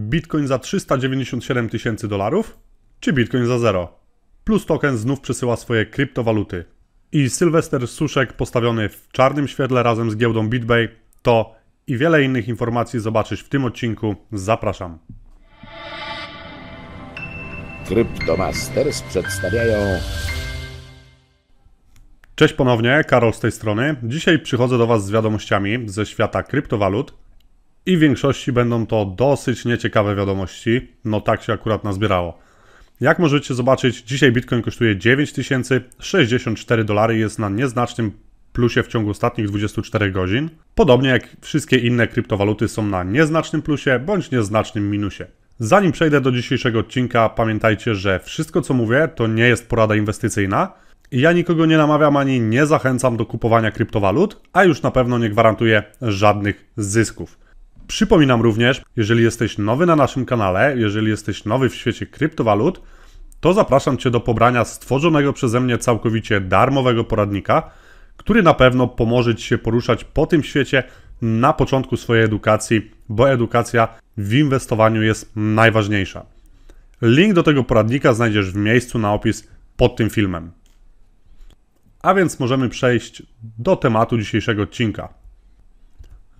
Bitcoin za 397 tysięcy dolarów, czy Bitcoin za zero. Plus Token znów przesyła swoje kryptowaluty. I Sylwester Suszek postawiony w czarnym świetle razem z giełdą BitBay to i wiele innych informacji zobaczysz w tym odcinku. Zapraszam. Kryptomasters przedstawiają Cześć ponownie, Karol z tej strony. Dzisiaj przychodzę do Was z wiadomościami ze świata kryptowalut i w większości będą to dosyć nieciekawe wiadomości. No tak się akurat nazbierało. Jak możecie zobaczyć, dzisiaj Bitcoin kosztuje 9064 dolary jest na nieznacznym plusie w ciągu ostatnich 24 godzin. Podobnie jak wszystkie inne kryptowaluty są na nieznacznym plusie bądź nieznacznym minusie. Zanim przejdę do dzisiejszego odcinka, pamiętajcie, że wszystko co mówię to nie jest porada inwestycyjna. I ja nikogo nie namawiam ani nie zachęcam do kupowania kryptowalut, a już na pewno nie gwarantuję żadnych zysków. Przypominam również, jeżeli jesteś nowy na naszym kanale, jeżeli jesteś nowy w świecie kryptowalut, to zapraszam Cię do pobrania stworzonego przeze mnie całkowicie darmowego poradnika, który na pewno pomoże Ci się poruszać po tym świecie na początku swojej edukacji, bo edukacja w inwestowaniu jest najważniejsza. Link do tego poradnika znajdziesz w miejscu na opis pod tym filmem. A więc możemy przejść do tematu dzisiejszego odcinka.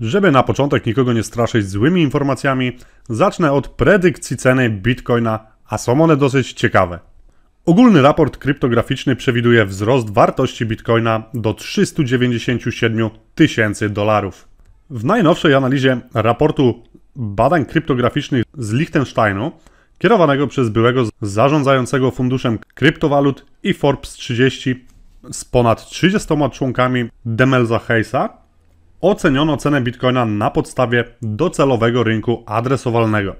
Żeby na początek nikogo nie straszyć złymi informacjami, zacznę od predykcji ceny bitcoina, a są one dosyć ciekawe. Ogólny raport kryptograficzny przewiduje wzrost wartości bitcoina do 397 tysięcy dolarów. W najnowszej analizie raportu badań kryptograficznych z Liechtensteinu, kierowanego przez byłego zarządzającego funduszem kryptowalut i Forbes 30 z ponad 30 członkami Demelza Heisa, oceniono cenę bitcoina na podstawie docelowego rynku adresowalnego.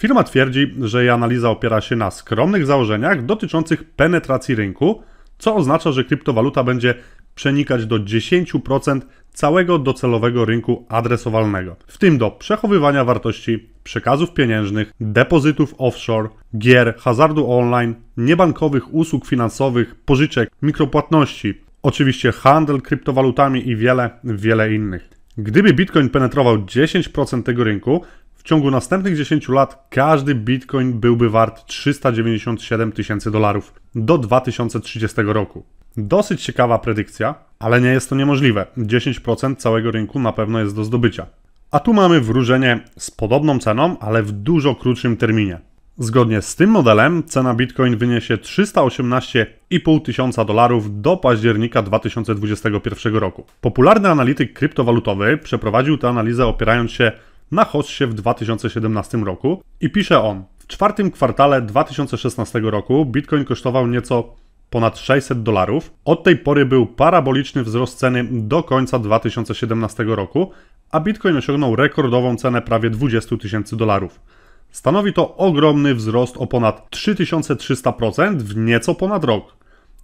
Firma twierdzi, że jej analiza opiera się na skromnych założeniach dotyczących penetracji rynku, co oznacza, że kryptowaluta będzie przenikać do 10% całego docelowego rynku adresowalnego, w tym do przechowywania wartości przekazów pieniężnych, depozytów offshore, gier, hazardu online, niebankowych usług finansowych, pożyczek, mikropłatności, Oczywiście handel kryptowalutami i wiele, wiele innych. Gdyby Bitcoin penetrował 10% tego rynku, w ciągu następnych 10 lat każdy bitcoin byłby wart 397 tysięcy dolarów do 2030 roku. Dosyć ciekawa predykcja, ale nie jest to niemożliwe. 10% całego rynku na pewno jest do zdobycia. A tu mamy wróżenie z podobną ceną, ale w dużo krótszym terminie. Zgodnie z tym modelem cena Bitcoin wyniesie 318,5 tysiąca dolarów do października 2021 roku. Popularny analityk kryptowalutowy przeprowadził tę analizę opierając się na hossie w 2017 roku i pisze on: W czwartym kwartale 2016 roku Bitcoin kosztował nieco ponad 600 dolarów. Od tej pory był paraboliczny wzrost ceny do końca 2017 roku, a Bitcoin osiągnął rekordową cenę prawie 20 tysięcy dolarów. Stanowi to ogromny wzrost o ponad 3300% w nieco ponad rok.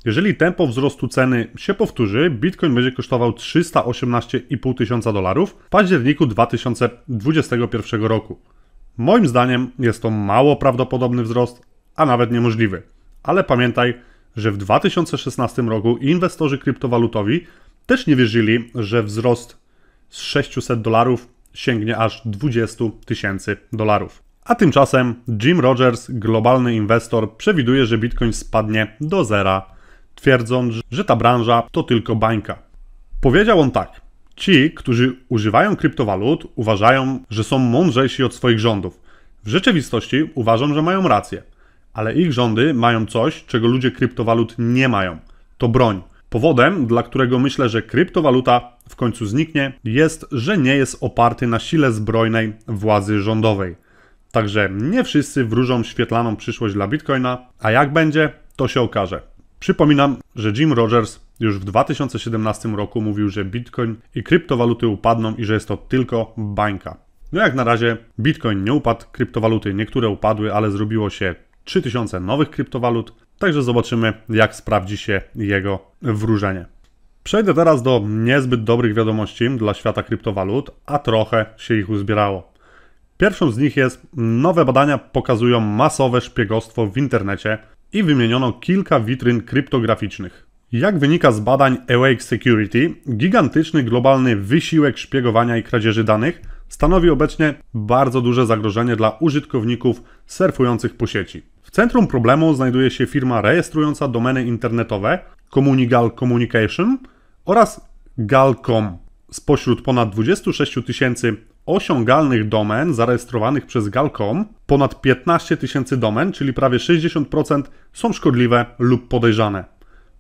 Jeżeli tempo wzrostu ceny się powtórzy, Bitcoin będzie kosztował 318,5 tysiąca dolarów w październiku 2021 roku. Moim zdaniem jest to mało prawdopodobny wzrost, a nawet niemożliwy. Ale pamiętaj, że w 2016 roku inwestorzy kryptowalutowi też nie wierzyli, że wzrost z 600 dolarów sięgnie aż 20 tysięcy dolarów. A tymczasem Jim Rogers, globalny inwestor, przewiduje, że Bitcoin spadnie do zera, twierdząc, że ta branża to tylko bańka. Powiedział on tak: Ci, którzy używają kryptowalut, uważają, że są mądrzejsi od swoich rządów. W rzeczywistości uważam, że mają rację, ale ich rządy mają coś, czego ludzie kryptowalut nie mają. To broń. Powodem, dla którego myślę, że kryptowaluta w końcu zniknie, jest, że nie jest oparty na sile zbrojnej władzy rządowej. Także nie wszyscy wróżą świetlaną przyszłość dla Bitcoina, a jak będzie, to się okaże. Przypominam, że Jim Rogers już w 2017 roku mówił, że Bitcoin i kryptowaluty upadną i że jest to tylko bańka. No jak na razie Bitcoin nie upadł, kryptowaluty niektóre upadły, ale zrobiło się 3000 nowych kryptowalut, także zobaczymy jak sprawdzi się jego wróżenie. Przejdę teraz do niezbyt dobrych wiadomości dla świata kryptowalut, a trochę się ich uzbierało. Pierwszą z nich jest nowe badania pokazują masowe szpiegostwo w internecie i wymieniono kilka witryn kryptograficznych. Jak wynika z badań Awake Security, gigantyczny globalny wysiłek szpiegowania i kradzieży danych stanowi obecnie bardzo duże zagrożenie dla użytkowników surfujących po sieci. W centrum problemu znajduje się firma rejestrująca domeny internetowe Communigal Communication oraz Galcom. Spośród ponad 26 tysięcy osiągalnych domen zarejestrowanych przez Gal.com ponad 15 tysięcy domen, czyli prawie 60% są szkodliwe lub podejrzane.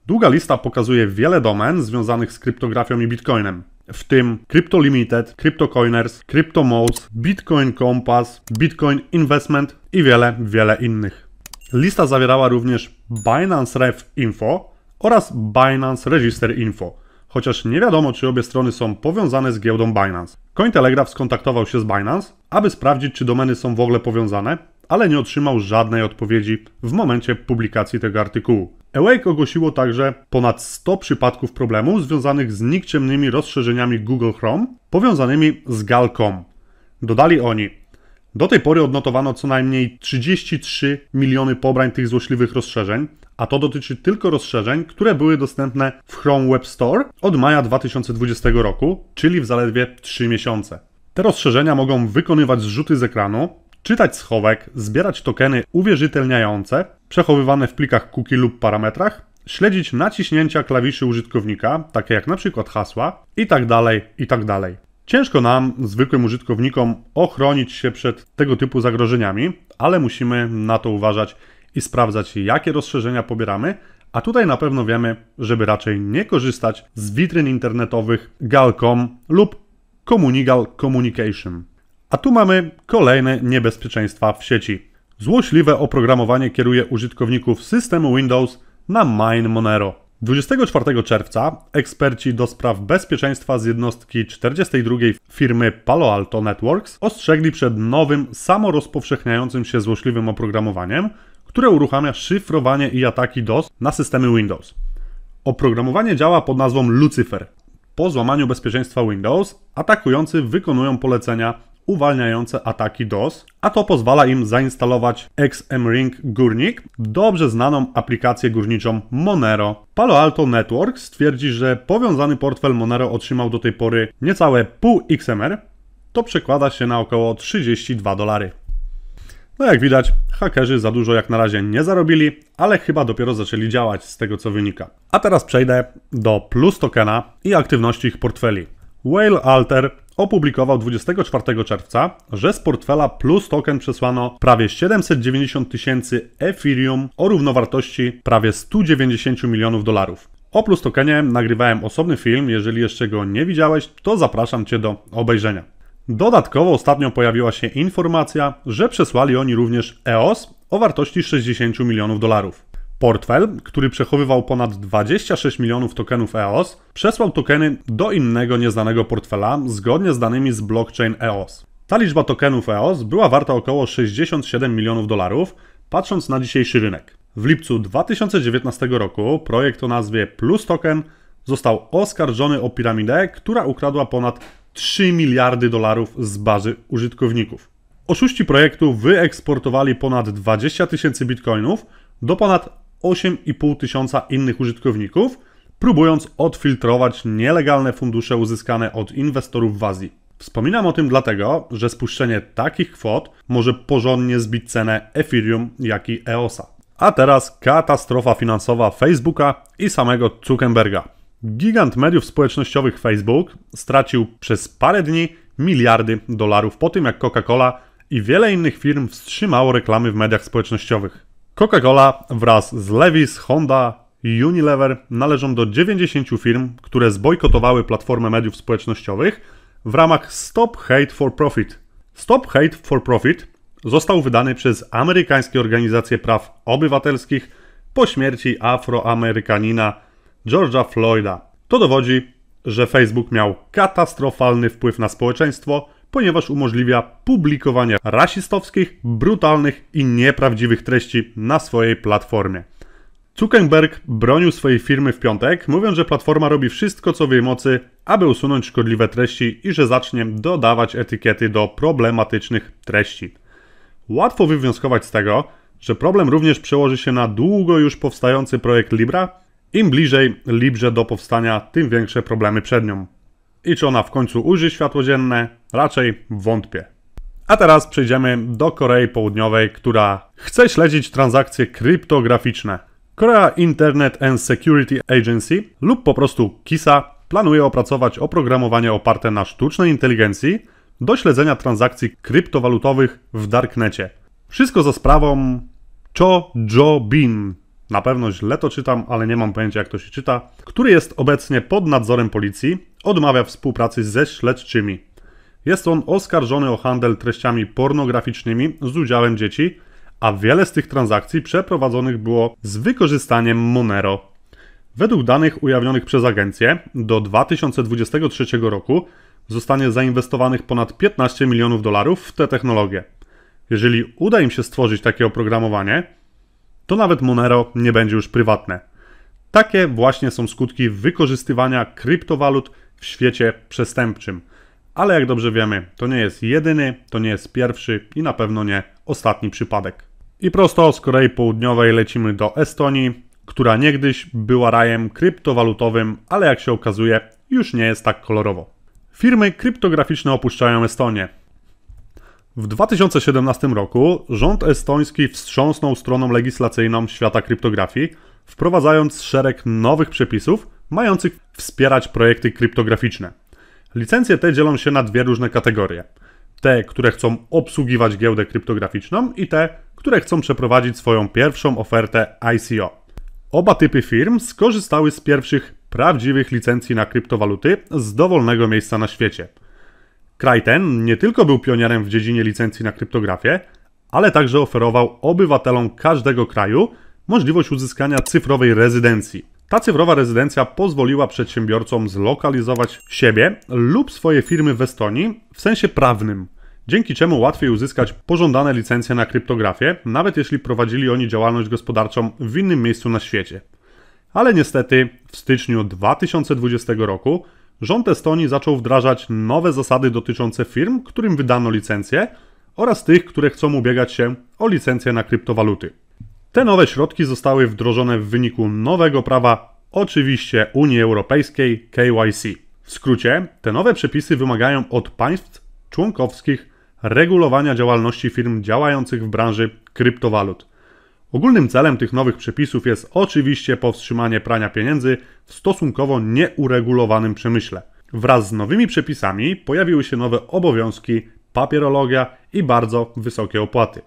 Długa lista pokazuje wiele domen związanych z kryptografią i bitcoinem, w tym Crypto Limited, CryptoCoiners, CryptoModes, Bitcoin Compass, Bitcoin Investment i wiele, wiele innych. Lista zawierała również Binance Ref Info oraz Binance Register Info – chociaż nie wiadomo, czy obie strony są powiązane z giełdą Binance. Cointelegraph skontaktował się z Binance, aby sprawdzić, czy domeny są w ogóle powiązane, ale nie otrzymał żadnej odpowiedzi w momencie publikacji tego artykułu. Awake ogłosiło także ponad 100 przypadków problemu związanych z nikczemnymi rozszerzeniami Google Chrome powiązanymi z Galcom. Dodali oni, do tej pory odnotowano co najmniej 33 miliony pobrań tych złośliwych rozszerzeń, a to dotyczy tylko rozszerzeń, które były dostępne w Chrome Web Store od maja 2020 roku, czyli w zaledwie 3 miesiące. Te rozszerzenia mogą wykonywać zrzuty z ekranu, czytać schowek, zbierać tokeny uwierzytelniające, przechowywane w plikach cookie lub parametrach, śledzić naciśnięcia klawiszy użytkownika, takie jak np. hasła, itd., tak itd. Tak Ciężko nam, zwykłym użytkownikom, ochronić się przed tego typu zagrożeniami, ale musimy na to uważać i sprawdzać, jakie rozszerzenia pobieramy, a tutaj na pewno wiemy, żeby raczej nie korzystać z witryn internetowych Gal.com lub Communigal Communication. A tu mamy kolejne niebezpieczeństwa w sieci. Złośliwe oprogramowanie kieruje użytkowników systemu Windows na Mine Monero. 24 czerwca eksperci do spraw bezpieczeństwa z jednostki 42 firmy Palo Alto Networks ostrzegli przed nowym, samorozpowszechniającym się złośliwym oprogramowaniem, które uruchamia szyfrowanie i ataki DOS na systemy Windows. Oprogramowanie działa pod nazwą Lucifer. Po złamaniu bezpieczeństwa Windows, atakujący wykonują polecenia uwalniające ataki DOS, a to pozwala im zainstalować XMRing Górnik, dobrze znaną aplikację górniczą Monero. Palo Alto Network stwierdzi, że powiązany portfel Monero otrzymał do tej pory niecałe pół XMR, to przekłada się na około 32 dolary. No jak widać, hakerzy za dużo jak na razie nie zarobili, ale chyba dopiero zaczęli działać z tego co wynika. A teraz przejdę do plus tokena i aktywności ich portfeli. Whale Alter opublikował 24 czerwca, że z portfela Plus Token przesłano prawie 790 tysięcy Ethereum o równowartości prawie 190 milionów dolarów. O Plus Tokenie nagrywałem osobny film, jeżeli jeszcze go nie widziałeś, to zapraszam Cię do obejrzenia. Dodatkowo ostatnio pojawiła się informacja, że przesłali oni również EOS o wartości 60 milionów dolarów. Portfel, który przechowywał ponad 26 milionów tokenów EOS, przesłał tokeny do innego nieznanego portfela zgodnie z danymi z blockchain EOS. Ta liczba tokenów EOS była warta około 67 milionów dolarów, patrząc na dzisiejszy rynek. W lipcu 2019 roku projekt o nazwie Plus Token został oskarżony o piramidę, która ukradła ponad 3 miliardy dolarów z bazy użytkowników. Oszuści projektu wyeksportowali ponad 20 tysięcy bitcoinów do ponad 8,5 tysiąca innych użytkowników, próbując odfiltrować nielegalne fundusze uzyskane od inwestorów w Azji. Wspominam o tym dlatego, że spuszczenie takich kwot może porządnie zbić cenę Ethereum, jak i EOSa. A teraz katastrofa finansowa Facebooka i samego Zuckerberga. Gigant mediów społecznościowych Facebook stracił przez parę dni miliardy dolarów po tym, jak Coca-Cola i wiele innych firm wstrzymało reklamy w mediach społecznościowych. Coca-Cola wraz z Levis, Honda i Unilever należą do 90 firm, które zbojkotowały platformę mediów społecznościowych w ramach Stop Hate for Profit. Stop Hate for Profit został wydany przez amerykańskie organizacje praw obywatelskich po śmierci afroamerykanina George'a Floyda. To dowodzi, że Facebook miał katastrofalny wpływ na społeczeństwo, ponieważ umożliwia publikowanie rasistowskich, brutalnych i nieprawdziwych treści na swojej platformie. Zuckerberg bronił swojej firmy w piątek, mówiąc, że platforma robi wszystko co w jej mocy, aby usunąć szkodliwe treści i że zacznie dodawać etykiety do problematycznych treści. Łatwo wywnioskować z tego, że problem również przełoży się na długo już powstający projekt Libra, im bliżej Librze do powstania, tym większe problemy przed nią. I czy ona w końcu ujrzy światło dzienne? Raczej wątpię. A teraz przejdziemy do Korei Południowej, która chce śledzić transakcje kryptograficzne. Korea Internet and Security Agency lub po prostu KISA planuje opracować oprogramowanie oparte na sztucznej inteligencji do śledzenia transakcji kryptowalutowych w darknecie. Wszystko za sprawą Cho Jo Bin, na pewno źle to czytam, ale nie mam pojęcia jak to się czyta, który jest obecnie pod nadzorem policji, odmawia współpracy ze śledczymi. Jest on oskarżony o handel treściami pornograficznymi z udziałem dzieci, a wiele z tych transakcji przeprowadzonych było z wykorzystaniem Monero. Według danych ujawnionych przez agencję do 2023 roku zostanie zainwestowanych ponad 15 milionów dolarów w tę technologię. Jeżeli uda im się stworzyć takie oprogramowanie, to nawet Monero nie będzie już prywatne. Takie właśnie są skutki wykorzystywania kryptowalut w świecie przestępczym. Ale jak dobrze wiemy, to nie jest jedyny, to nie jest pierwszy i na pewno nie ostatni przypadek. I prosto z Korei Południowej lecimy do Estonii, która niegdyś była rajem kryptowalutowym, ale jak się okazuje, już nie jest tak kolorowo. Firmy kryptograficzne opuszczają Estonię. W 2017 roku rząd estoński wstrząsnął stroną legislacyjną świata kryptografii, wprowadzając szereg nowych przepisów mających wspierać projekty kryptograficzne. Licencje te dzielą się na dwie różne kategorie. Te, które chcą obsługiwać giełdę kryptograficzną i te, które chcą przeprowadzić swoją pierwszą ofertę ICO. Oba typy firm skorzystały z pierwszych prawdziwych licencji na kryptowaluty z dowolnego miejsca na świecie – Kraj ten nie tylko był pionierem w dziedzinie licencji na kryptografię, ale także oferował obywatelom każdego kraju możliwość uzyskania cyfrowej rezydencji. Ta cyfrowa rezydencja pozwoliła przedsiębiorcom zlokalizować siebie lub swoje firmy w Estonii w sensie prawnym, dzięki czemu łatwiej uzyskać pożądane licencje na kryptografię, nawet jeśli prowadzili oni działalność gospodarczą w innym miejscu na świecie. Ale niestety w styczniu 2020 roku rząd Estonii zaczął wdrażać nowe zasady dotyczące firm, którym wydano licencje oraz tych, które chcą ubiegać się o licencję na kryptowaluty. Te nowe środki zostały wdrożone w wyniku nowego prawa, oczywiście Unii Europejskiej KYC. W skrócie, te nowe przepisy wymagają od państw członkowskich regulowania działalności firm działających w branży kryptowalut. Ogólnym celem tych nowych przepisów jest oczywiście powstrzymanie prania pieniędzy w stosunkowo nieuregulowanym przemyśle. Wraz z nowymi przepisami pojawiły się nowe obowiązki, papierologia i bardzo wysokie opłaty.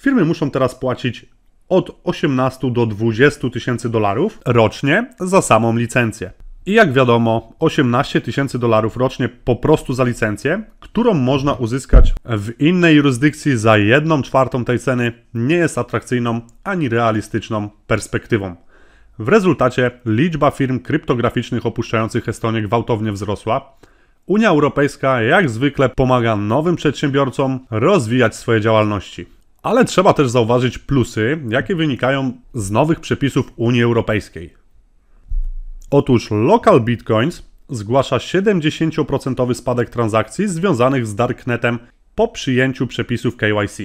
Firmy muszą teraz płacić od 18 do 20 tysięcy dolarów rocznie za samą licencję. I jak wiadomo, 18 tysięcy dolarów rocznie po prostu za licencję, którą można uzyskać w innej jurysdykcji za 1 czwartą tej ceny, nie jest atrakcyjną ani realistyczną perspektywą. W rezultacie liczba firm kryptograficznych opuszczających Estonię gwałtownie wzrosła. Unia Europejska jak zwykle pomaga nowym przedsiębiorcom rozwijać swoje działalności. Ale trzeba też zauważyć plusy, jakie wynikają z nowych przepisów Unii Europejskiej. Otóż Local Bitcoins zgłasza 70% spadek transakcji związanych z Darknetem po przyjęciu przepisów KYC.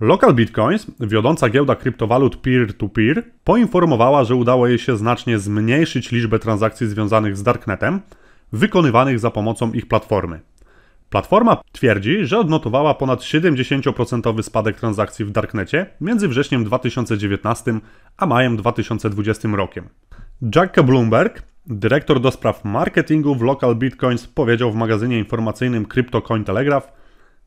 Local Bitcoins, wiodąca giełda kryptowalut peer-to-peer, -peer, poinformowała, że udało jej się znacznie zmniejszyć liczbę transakcji związanych z Darknetem, wykonywanych za pomocą ich platformy. Platforma twierdzi, że odnotowała ponad 70% spadek transakcji w Darknecie między wrześniem 2019 a majem 2020 rokiem. Jack Bloomberg, dyrektor do spraw marketingu w Local Bitcoins, powiedział w magazynie informacyjnym CryptoCoin Telegraph,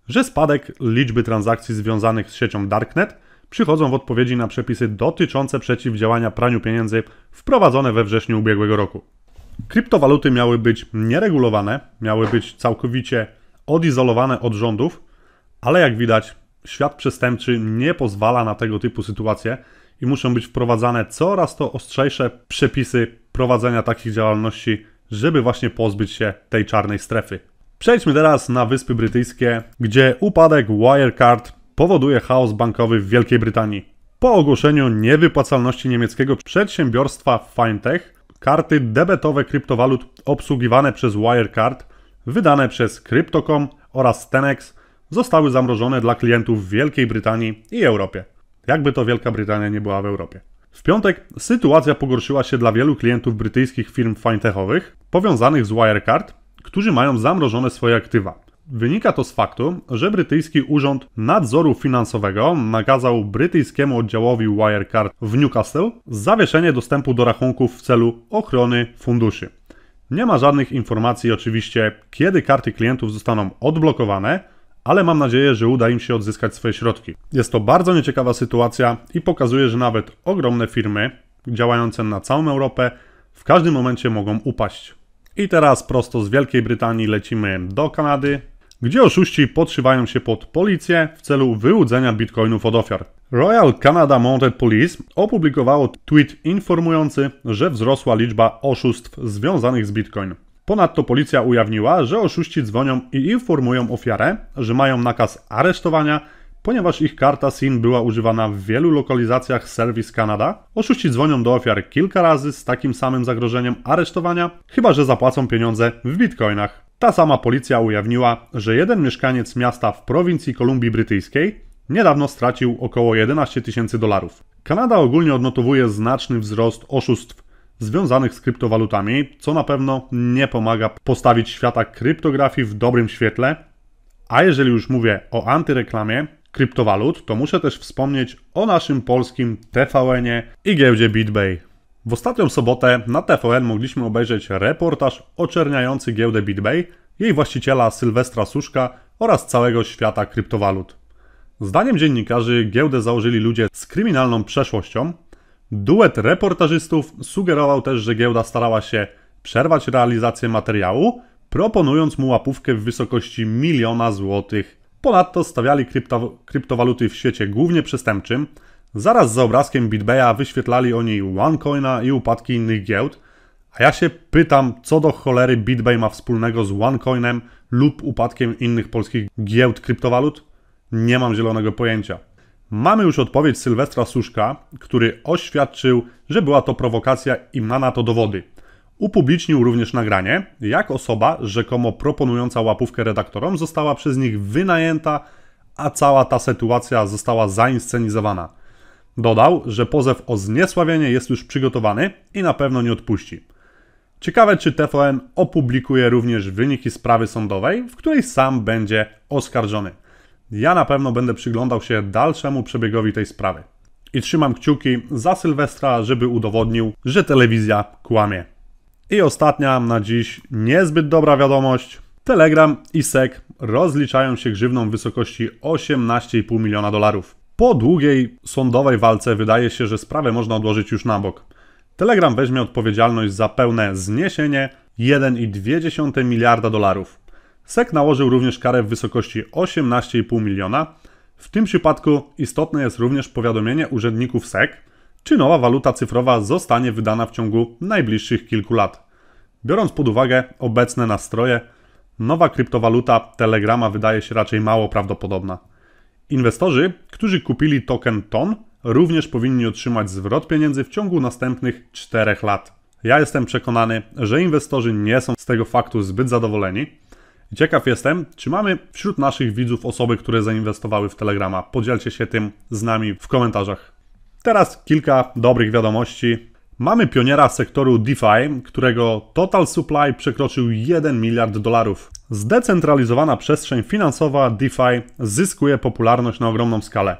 że spadek liczby transakcji związanych z siecią Darknet przychodzą w odpowiedzi na przepisy dotyczące przeciwdziałania praniu pieniędzy wprowadzone we wrześniu ubiegłego roku. Kryptowaluty miały być nieregulowane, miały być całkowicie odizolowane od rządów, ale jak widać, świat przestępczy nie pozwala na tego typu sytuacje i muszą być wprowadzane coraz to ostrzejsze przepisy prowadzenia takich działalności, żeby właśnie pozbyć się tej czarnej strefy. Przejdźmy teraz na Wyspy Brytyjskie, gdzie upadek Wirecard powoduje chaos bankowy w Wielkiej Brytanii. Po ogłoszeniu niewypłacalności niemieckiego przedsiębiorstwa Fintech, karty debetowe kryptowalut obsługiwane przez Wirecard, wydane przez Crypto.com oraz Tenex zostały zamrożone dla klientów w Wielkiej Brytanii i Europie. Jakby to Wielka Brytania nie była w Europie. W piątek sytuacja pogorszyła się dla wielu klientów brytyjskich firm fintechowych powiązanych z Wirecard, którzy mają zamrożone swoje aktywa. Wynika to z faktu, że brytyjski Urząd Nadzoru Finansowego nakazał brytyjskiemu oddziałowi Wirecard w Newcastle zawieszenie dostępu do rachunków w celu ochrony funduszy. Nie ma żadnych informacji oczywiście, kiedy karty klientów zostaną odblokowane, ale mam nadzieję, że uda im się odzyskać swoje środki. Jest to bardzo nieciekawa sytuacja i pokazuje, że nawet ogromne firmy działające na całą Europę w każdym momencie mogą upaść. I teraz prosto z Wielkiej Brytanii lecimy do Kanady, gdzie oszuści podszywają się pod policję w celu wyłudzenia bitcoinów od ofiar. Royal Canada Mounted Police opublikowało tweet informujący, że wzrosła liczba oszustw związanych z bitcoin. Ponadto policja ujawniła, że oszuści dzwonią i informują ofiarę, że mają nakaz aresztowania, ponieważ ich karta SIM była używana w wielu lokalizacjach Service Canada. Oszuści dzwonią do ofiar kilka razy z takim samym zagrożeniem aresztowania, chyba że zapłacą pieniądze w bitcoinach. Ta sama policja ujawniła, że jeden mieszkaniec miasta w prowincji Kolumbii Brytyjskiej niedawno stracił około 11 tysięcy dolarów. Kanada ogólnie odnotowuje znaczny wzrost oszustw związanych z kryptowalutami, co na pewno nie pomaga postawić świata kryptografii w dobrym świetle. A jeżeli już mówię o antyreklamie kryptowalut, to muszę też wspomnieć o naszym polskim TVN-ie i giełdzie BitBay. W ostatnią sobotę na TVN mogliśmy obejrzeć reportaż oczerniający giełdę BitBay, jej właściciela Sylwestra Suszka oraz całego świata kryptowalut. Zdaniem dziennikarzy giełdę założyli ludzie z kryminalną przeszłością, Duet reportażystów sugerował też, że giełda starała się przerwać realizację materiału, proponując mu łapówkę w wysokości miliona złotych. Ponadto stawiali krypto kryptowaluty w świecie głównie przestępczym. Zaraz za obrazkiem BitBaya wyświetlali oni OneCoina i upadki innych giełd. A ja się pytam, co do cholery BitBay ma wspólnego z OneCoinem lub upadkiem innych polskich giełd kryptowalut? Nie mam zielonego pojęcia. Mamy już odpowiedź Sylwestra Suszka, który oświadczył, że była to prowokacja i ma na to dowody. Upublicznił również nagranie, jak osoba rzekomo proponująca łapówkę redaktorom została przez nich wynajęta, a cała ta sytuacja została zainscenizowana. Dodał, że pozew o zniesławienie jest już przygotowany i na pewno nie odpuści. Ciekawe, czy TVN opublikuje również wyniki sprawy sądowej, w której sam będzie oskarżony. Ja na pewno będę przyglądał się dalszemu przebiegowi tej sprawy. I trzymam kciuki za Sylwestra, żeby udowodnił, że telewizja kłamie. I ostatnia na dziś niezbyt dobra wiadomość. Telegram i SEC rozliczają się grzywną w wysokości 18,5 miliona dolarów. Po długiej sądowej walce wydaje się, że sprawę można odłożyć już na bok. Telegram weźmie odpowiedzialność za pełne zniesienie 1,2 miliarda dolarów. SEC nałożył również karę w wysokości 18,5 miliona. W tym przypadku istotne jest również powiadomienie urzędników SEC, czy nowa waluta cyfrowa zostanie wydana w ciągu najbliższych kilku lat. Biorąc pod uwagę obecne nastroje, nowa kryptowaluta Telegrama wydaje się raczej mało prawdopodobna. Inwestorzy, którzy kupili token TON, również powinni otrzymać zwrot pieniędzy w ciągu następnych 4 lat. Ja jestem przekonany, że inwestorzy nie są z tego faktu zbyt zadowoleni, Ciekaw jestem, czy mamy wśród naszych widzów osoby, które zainwestowały w Telegrama. Podzielcie się tym z nami w komentarzach. Teraz kilka dobrych wiadomości. Mamy pioniera sektoru DeFi, którego total supply przekroczył 1 miliard dolarów. Zdecentralizowana przestrzeń finansowa DeFi zyskuje popularność na ogromną skalę.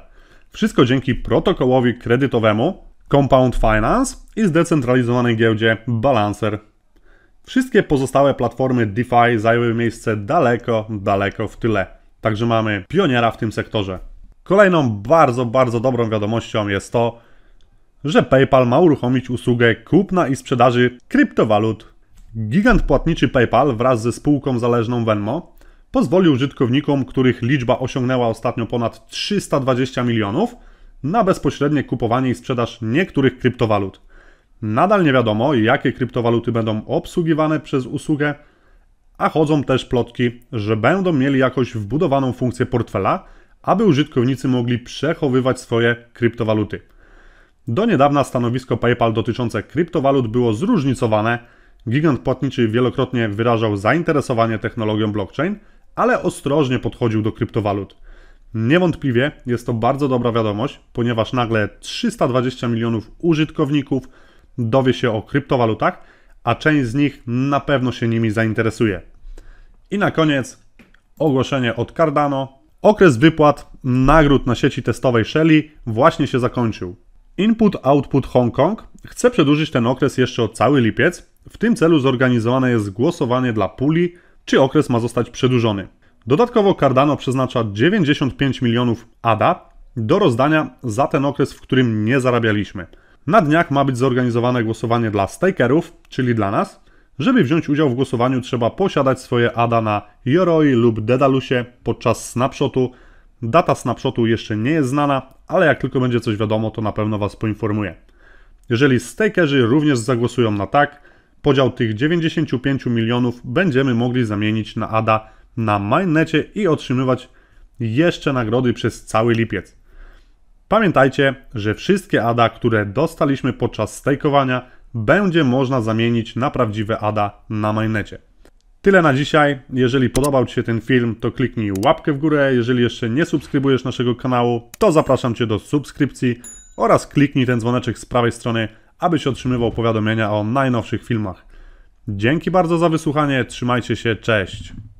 Wszystko dzięki protokołowi kredytowemu Compound Finance i zdecentralizowanej giełdzie Balancer Wszystkie pozostałe platformy DeFi zajęły miejsce daleko, daleko w tyle. Także mamy pioniera w tym sektorze. Kolejną bardzo, bardzo dobrą wiadomością jest to, że PayPal ma uruchomić usługę kupna i sprzedaży kryptowalut. Gigant płatniczy PayPal wraz ze spółką zależną Venmo pozwoli użytkownikom, których liczba osiągnęła ostatnio ponad 320 milionów, na bezpośrednie kupowanie i sprzedaż niektórych kryptowalut. Nadal nie wiadomo, jakie kryptowaluty będą obsługiwane przez usługę, a chodzą też plotki, że będą mieli jakoś wbudowaną funkcję portfela, aby użytkownicy mogli przechowywać swoje kryptowaluty. Do niedawna stanowisko PayPal dotyczące kryptowalut było zróżnicowane. Gigant płatniczy wielokrotnie wyrażał zainteresowanie technologią blockchain, ale ostrożnie podchodził do kryptowalut. Niewątpliwie jest to bardzo dobra wiadomość, ponieważ nagle 320 milionów użytkowników dowie się o kryptowalutach, a część z nich na pewno się nimi zainteresuje. I na koniec ogłoszenie od Cardano. Okres wypłat nagród na sieci testowej Shelly właśnie się zakończył. Input Output Hong Kong chce przedłużyć ten okres jeszcze o cały lipiec. W tym celu zorganizowane jest głosowanie dla puli, czy okres ma zostać przedłużony. Dodatkowo Cardano przeznacza 95 milionów ADA do rozdania za ten okres, w którym nie zarabialiśmy – na dniach ma być zorganizowane głosowanie dla stakerów, czyli dla nas. Żeby wziąć udział w głosowaniu trzeba posiadać swoje ADA na Yoroi lub Dedalusie podczas snapshotu. Data snapshotu jeszcze nie jest znana, ale jak tylko będzie coś wiadomo, to na pewno Was poinformuję. Jeżeli stakerzy również zagłosują na tak, podział tych 95 milionów będziemy mogli zamienić na ADA na mainnecie i otrzymywać jeszcze nagrody przez cały lipiec. Pamiętajcie, że wszystkie ADA, które dostaliśmy podczas stakeowania, będzie można zamienić na prawdziwe ADA na mainnecie. Tyle na dzisiaj. Jeżeli podobał Ci się ten film, to kliknij łapkę w górę. Jeżeli jeszcze nie subskrybujesz naszego kanału, to zapraszam Cię do subskrypcji oraz kliknij ten dzwoneczek z prawej strony, abyś otrzymywał powiadomienia o najnowszych filmach. Dzięki bardzo za wysłuchanie, trzymajcie się, cześć!